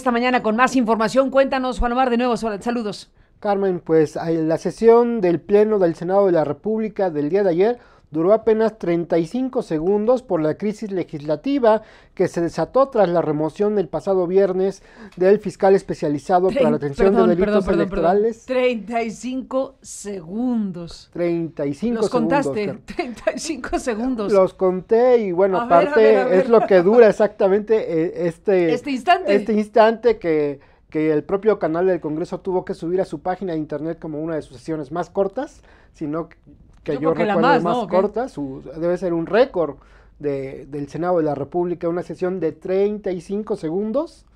Esta mañana con más información, cuéntanos Juan Omar de nuevo, saludos. Carmen, pues la sesión del Pleno del Senado de la República del día de ayer duró apenas 35 segundos por la crisis legislativa que se desató tras la remoción el pasado viernes del fiscal especializado para la atención de delitos perdón, electorales. 35 segundos. 35 segundos. Los contaste, 35 segundos. Los conté y bueno, aparte es lo que dura exactamente eh, este, este instante. Este instante que que el propio canal del Congreso tuvo que subir a su página de internet como una de sus sesiones más cortas, sino que yo, recuerdo más, más corta, debe ser un récord de, del Senado de la República, una sesión de 35 segundos.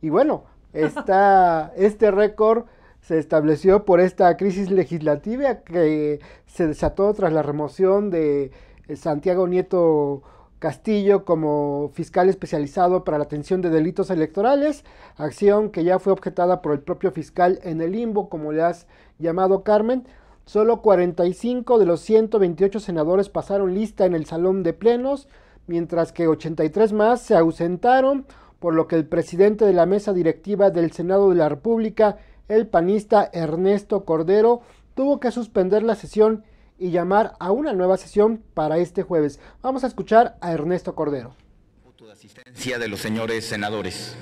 Y bueno, está este récord se estableció por esta crisis legislativa que se desató tras la remoción de eh, Santiago Nieto Castillo como fiscal especializado para la atención de delitos electorales, acción que ya fue objetada por el propio fiscal en el limbo, como le has llamado Carmen. Solo 45 de los 128 senadores pasaron lista en el salón de plenos, mientras que 83 más se ausentaron, por lo que el presidente de la mesa directiva del Senado de la República, el panista Ernesto Cordero, tuvo que suspender la sesión y llamar a una nueva sesión para este jueves. Vamos a escuchar a Ernesto Cordero. asistencia de los señores senadores.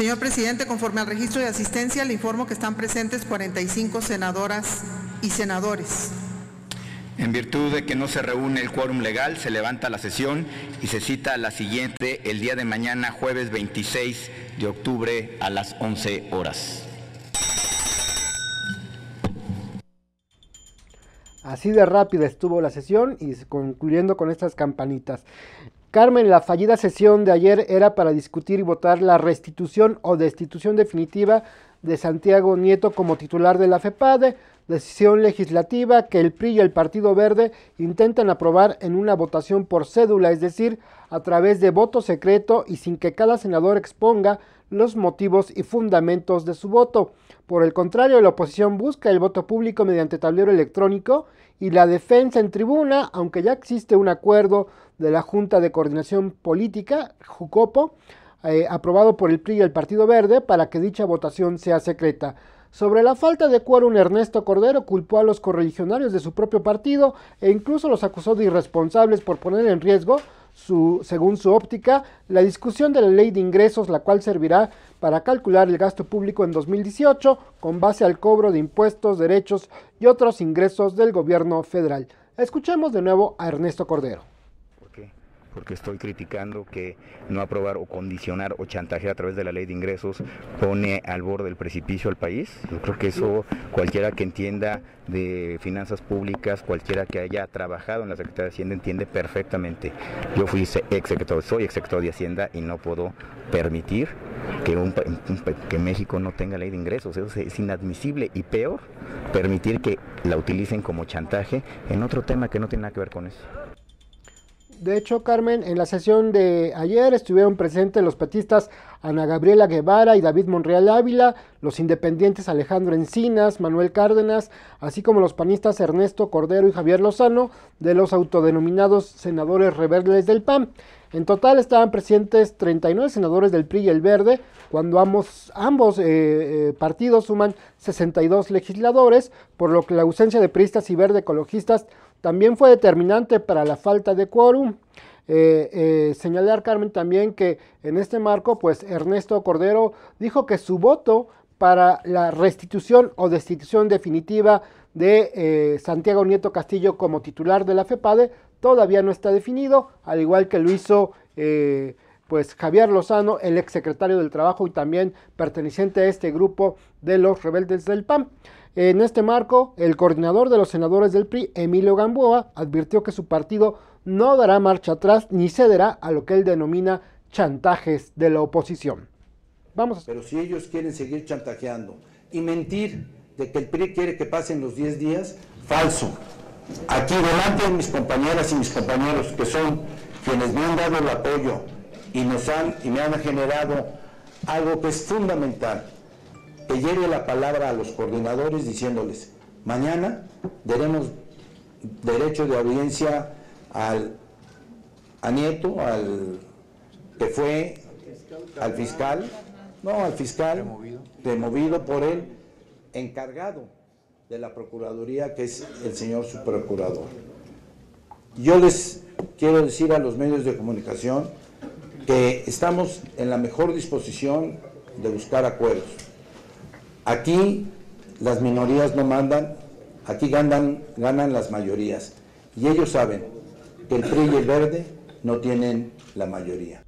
Señor presidente, conforme al registro de asistencia, le informo que están presentes 45 senadoras y senadores. En virtud de que no se reúne el quórum legal, se levanta la sesión y se cita la siguiente el día de mañana, jueves 26 de octubre a las 11 horas. Así de rápida estuvo la sesión y concluyendo con estas campanitas. Carmen, la fallida sesión de ayer era para discutir y votar la restitución o destitución definitiva de Santiago Nieto como titular de la FEPADE decisión legislativa que el PRI y el Partido Verde intentan aprobar en una votación por cédula, es decir, a través de voto secreto y sin que cada senador exponga los motivos y fundamentos de su voto. Por el contrario, la oposición busca el voto público mediante tablero electrónico y la defensa en tribuna, aunque ya existe un acuerdo de la Junta de Coordinación Política, JUCOPO, eh, aprobado por el PRI y el Partido Verde para que dicha votación sea secreta. Sobre la falta de un Ernesto Cordero culpó a los correligionarios de su propio partido e incluso los acusó de irresponsables por poner en riesgo, según su óptica, la discusión de la ley de ingresos, la cual servirá para calcular el gasto público en 2018 con base al cobro de impuestos, derechos y otros ingresos del gobierno federal. Escuchemos de nuevo a Ernesto Cordero porque estoy criticando que no aprobar o condicionar o chantajear a través de la ley de ingresos pone al borde del precipicio al país. Yo creo que eso cualquiera que entienda de finanzas públicas, cualquiera que haya trabajado en la Secretaría de Hacienda entiende perfectamente. Yo fui ex soy ex secretario de Hacienda y no puedo permitir que, que México no tenga ley de ingresos. Eso es inadmisible y peor permitir que la utilicen como chantaje en otro tema que no tiene nada que ver con eso de hecho, Carmen, en la sesión de ayer estuvieron presentes los petistas Ana Gabriela Guevara y David Monreal Ávila, los independientes Alejandro Encinas, Manuel Cárdenas, así como los panistas Ernesto Cordero y Javier Lozano, de los autodenominados senadores rebeldes del PAN. En total estaban presentes 39 senadores del PRI y el Verde, cuando ambos, ambos eh, eh, partidos suman 62 legisladores, por lo que la ausencia de priistas y verde ecologistas también fue determinante para la falta de quórum. Eh, eh, señalar, Carmen, también que en este marco, pues Ernesto Cordero dijo que su voto para la restitución o destitución definitiva de eh, Santiago Nieto Castillo como titular de la FEPADE todavía no está definido, al igual que lo hizo pues Javier Lozano, el exsecretario del Trabajo y también perteneciente a este grupo de los rebeldes del PAN. En este marco, el coordinador de los senadores del PRI, Emilio Gamboa, advirtió que su partido no dará marcha atrás ni cederá a lo que él denomina chantajes de la oposición. Vamos. A... Pero si ellos quieren seguir chantajeando y mentir de que el PRI quiere que pasen los 10 días, falso. Aquí delante de mis compañeras y mis compañeros que son quienes me han dado el apoyo y, nos han, y me han generado algo que es fundamental, que llegue la palabra a los coordinadores diciéndoles, mañana daremos derecho de audiencia al, a Nieto, al que fue, al fiscal, no, al fiscal, removido, por él, encargado de la Procuraduría, que es el señor subprocurador. Yo les quiero decir a los medios de comunicación que estamos en la mejor disposición de buscar acuerdos. Aquí las minorías no mandan, aquí ganan, ganan las mayorías. Y ellos saben que el PRI y el Verde no tienen la mayoría.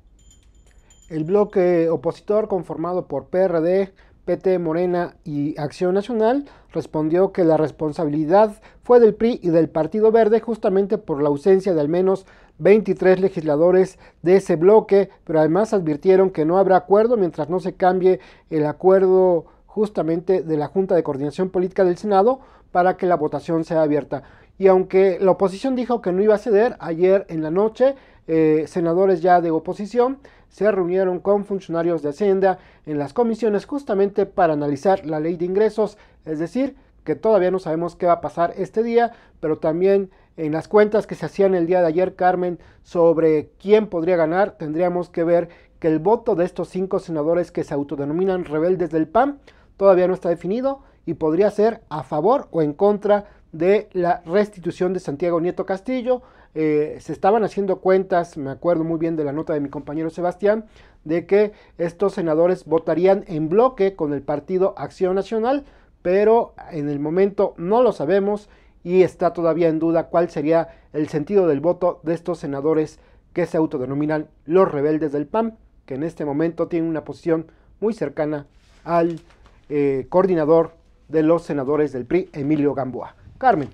El bloque opositor conformado por PRD, PT Morena y Acción Nacional respondió que la responsabilidad fue del PRI y del Partido Verde justamente por la ausencia de al menos 23 legisladores de ese bloque, pero además advirtieron que no habrá acuerdo mientras no se cambie el acuerdo justamente de la Junta de Coordinación Política del Senado para que la votación sea abierta. Y aunque la oposición dijo que no iba a ceder, ayer en la noche eh, senadores ya de oposición se reunieron con funcionarios de Hacienda en las comisiones justamente para analizar la ley de ingresos, es decir, que todavía no sabemos qué va a pasar este día, pero también en las cuentas que se hacían el día de ayer, Carmen, sobre quién podría ganar, tendríamos que ver que el voto de estos cinco senadores que se autodenominan rebeldes del PAN todavía no está definido y podría ser a favor o en contra de la restitución de Santiago Nieto Castillo. Eh, se estaban haciendo cuentas, me acuerdo muy bien de la nota de mi compañero Sebastián, de que estos senadores votarían en bloque con el partido Acción Nacional, pero en el momento no lo sabemos y está todavía en duda cuál sería el sentido del voto de estos senadores que se autodenominan los rebeldes del PAN, que en este momento tienen una posición muy cercana al eh, coordinador de los senadores del PRI, Emilio Gamboa. Carmen.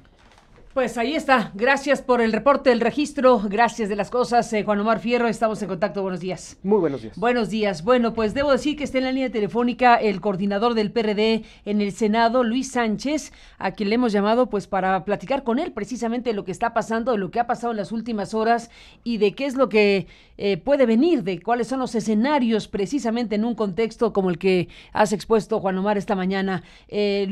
Pues ahí está. Gracias por el reporte, del registro. Gracias de las cosas. Eh, Juan Omar Fierro, estamos en contacto. Buenos días. Muy buenos días. Buenos días. Bueno, pues debo decir que está en la línea telefónica el coordinador del PRD en el Senado, Luis Sánchez, a quien le hemos llamado pues para platicar con él precisamente lo que está pasando, lo que ha pasado en las últimas horas y de qué es lo que eh, puede venir, de cuáles son los escenarios precisamente en un contexto como el que has expuesto, Juan Omar, esta mañana. Eh,